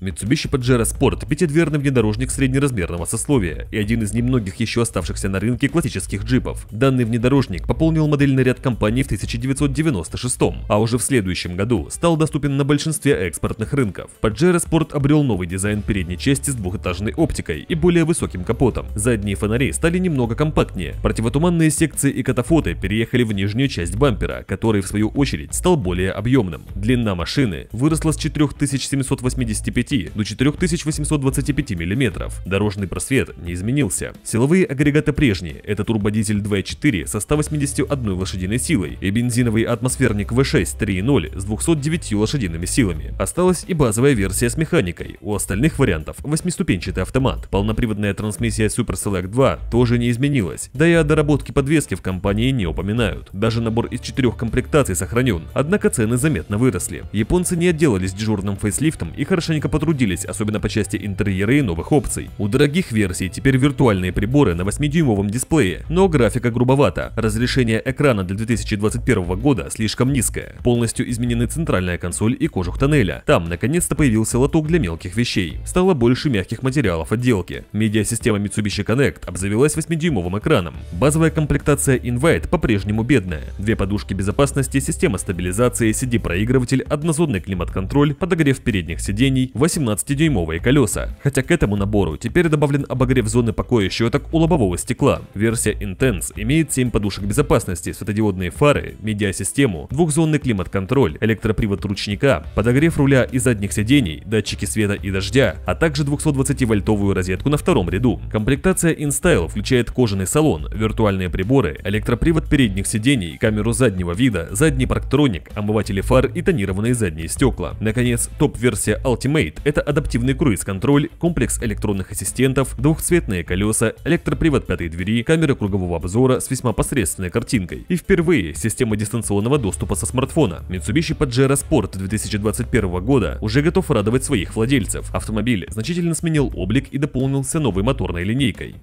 Mitsubishi Pajero Sport – пятидверный внедорожник среднеразмерного сословия и один из немногих еще оставшихся на рынке классических джипов. Данный внедорожник пополнил модельный ряд компаний в 1996, а уже в следующем году стал доступен на большинстве экспортных рынков. Pajero Sport обрел новый дизайн передней части с двухэтажной оптикой и более высоким капотом. Задние фонари стали немного компактнее, противотуманные секции и катафоты переехали в нижнюю часть бампера, который в свою очередь стал более объемным. Длина машины выросла с 4785 до 4825 мм. Дорожный просвет не изменился. Силовые агрегаты прежние. Это турбодизель 2.4 со 181 лошадиной силой и бензиновый атмосферник V6 3.0 с 209 лошадиными силами. Осталась и базовая версия с механикой. У остальных вариантов восьмиступенчатый автомат. Полноприводная трансмиссия Super Select 2 тоже не изменилась. Да и о доработке подвески в компании не упоминают. Даже набор из четырех комплектаций сохранен. Однако цены заметно выросли. Японцы не отделались дежурным фейслифтом и хорошенько потрудились, особенно по части интерьера и новых опций. У дорогих версий теперь виртуальные приборы на 8-дюймовом дисплее, но графика грубовата. Разрешение экрана для 2021 года слишком низкое. Полностью изменены центральная консоль и кожух тоннеля. Там наконец-то появился лоток для мелких вещей. Стало больше мягких материалов отделки. медиа система Mitsubishi Connect обзавелась 8-дюймовым экраном. Базовая комплектация Invite по-прежнему бедная. Две подушки безопасности, система стабилизации, CD-проигрыватель, однозонный климат-контроль, подогрев передних сидений, 18-дюймовые колеса, хотя к этому набору теперь добавлен обогрев зоны покоя щеток у лобового стекла. Версия Intense имеет 7 подушек безопасности, светодиодные фары, медиасистему, двухзонный климат-контроль, электропривод ручника, подогрев руля и задних сидений, датчики света и дождя, а также 220-вольтовую розетку на втором ряду. Комплектация InStyle включает кожаный салон, виртуальные приборы, электропривод передних сидений, камеру заднего вида, задний парктроник, омыватели фар и тонированные задние стекла. Наконец, топ-версия Ultimate Gate – это адаптивный круиз-контроль, комплекс электронных ассистентов, двухцветные колеса, электропривод пятой двери, камеры кругового обзора с весьма посредственной картинкой. И впервые система дистанционного доступа со смартфона. Mitsubishi Pajero Sport 2021 года уже готов радовать своих владельцев. Автомобиль значительно сменил облик и дополнился новой моторной линейкой.